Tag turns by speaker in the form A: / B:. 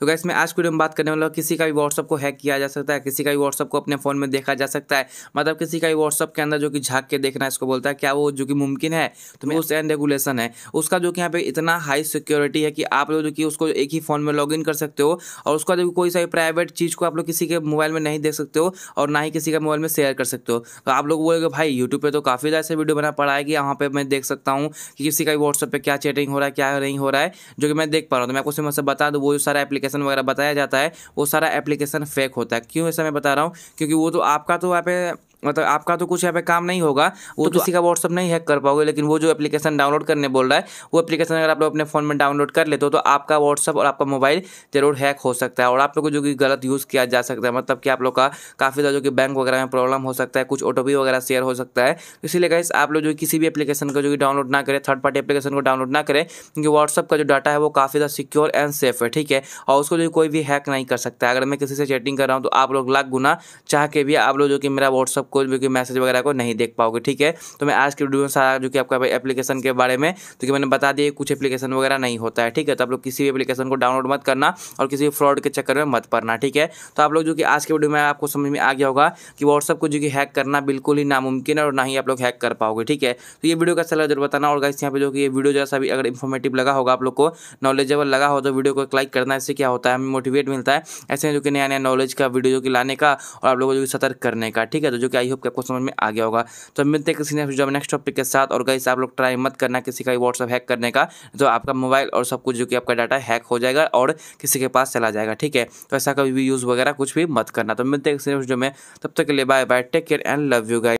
A: तो गैस मैं आज वीडियो में बात करने वाला हूँ किसी का भी व्हाट्सअप को हैक किया जा सकता है किसी का भी व्हाट्सअप को अपने फ़ोन में देखा जा सकता है मतलब किसी का भी व्हाट्सअप के अंदर जो कि झाक के देखना इसको बोलता है क्या वो जो कि मुमकिन है तो उस एंड रेगुलेशन है उसका जो कि यहाँ पे इतना हाई सिक्योरिटी है कि आप लोग जो कि उसको एक ही फ़ोन में लॉग कर सकते हो और उसका जो कोई सा प्राइवेट चीज़ को आप लोग किसी के मोबाइल में नहीं देख सकते हो और ना ही किसी का मोबाइल में शेयर कर सकते हो तो आप लोग बोलोगे भाई यूट्यूब पर तो काफ़ी ज़्यादा वीडियो बना पड़ा है कि यहाँ पर मैं देख सकता हूँ कि किसी का भी व्हाट्सअप पर क्या चैटिंग हो रहा है क्या नहीं हो रहा है जो कि मैं देख पा रहा हूँ तो मैं आपको समझ से बता दूँ वो सारा एप्लीकेशन एप्लीकेशन वगैरह बताया जाता है वो सारा एप्लीकेशन फेक होता है क्यों ऐसा मैं बता रहा हूँ क्योंकि वो तो आपका तो वहाँ पे मतलब आपका तो कुछ यहाँ पे काम नहीं होगा वो तो, तो किसी का व्हाट्सअप नहीं हैक कर पाओगे लेकिन वो जो एप्लीकेशन डाउनलोड करने बोल रहा है वो एप्लीकेशन अगर आप लोग अपने फ़ोन में डाउनलोड कर लेते हो तो आपका व्हाट्सअप और आपका मोबाइल जरूर हैक हो सकता है और आप लोग को जो कि गलत यूज़ किया जा सकता है मतलब कि आप लोग का काफ़ी ज़्यादा जो कि बैंक वगैरह में प्रॉब्लम हो सकता है कुछ ओ वगैरह शेयर हो सकता है इसीलिए गैस आप लोग जो किसी भी एप्लीकेशन को जो कि डाउनलोड ना करें थर्ड पार्टी एप्लीकेशन को डाउनलोड ना करें क्योंकि व्हाट्सअप का जो डाटा है वो काफ़ी ज़्यादा सिक्योर एंड सेफ है ठीक है और उसको जो कोई भी हैक नहीं कर सकता अगर मैं किसी से चैटिंग कर रहा हूँ तो आप लोग लाख गुना चाह के भी आप लोग जो कि मेरा व्हाट्सअप कोई भी मैसेज वगैरह को नहीं देख पाओगे ठीक है तो मैं आज के वीडियो में सारा जो कि आपका एप्लीकेशन के बारे में तो कि मैंने बता दिया कुछ एप्लीकेशन वगैरह नहीं होता है ठीक है तो आप लोग किसी भी एप्लीकेशन को डाउनलोड मत करना और किसी भी फ्रॉड के चक्कर में मत पड़ना ठीक है तो आप लोग जो कि आज के वीडियो में आपको समझ में आ गया होगा कि व्हाट्सअप को जो कि हैक करना बिल्कुल ही नामुमकिन है और ना ही आप लोग हैक कर पाओगे ठीक है तो ये वीडियो का सलाह जरूर बताना और इस यहाँ पर जो कि ये वीडियो जैसा भी अगर इन्फॉर्मेटिव लगा होगा आप लोग को नॉलेजेबल लगा हो तो वीडियो को लाइक करना इससे क्या होता है हमें मोटिवेट मिलता है ऐसे जो कि नया नया नॉलेज का वीडियो जो कि लाने का और आप लोगों को जो कि सतर्क करने का ठीक है तो जो कि ठीक आई होप कि आपको समझ में आ गया होगा तो मिलते हैं किसी नेक्स्ट नेक्स्ट टॉपिक के साथ और गई आप लोग ट्राई मत करना किसी का व्हाट्सअप हैक करने का जो आपका मोबाइल और सब कुछ जो कि आपका डाटा हैक हो जाएगा और किसी के पास चला जाएगा ठीक है तो ऐसा कभी भी यूज़ वगैरह कुछ भी मत करना तो मिलते हैं किसी नेक्स्ट जो में तब तक के लिए bye bye take care and love you guys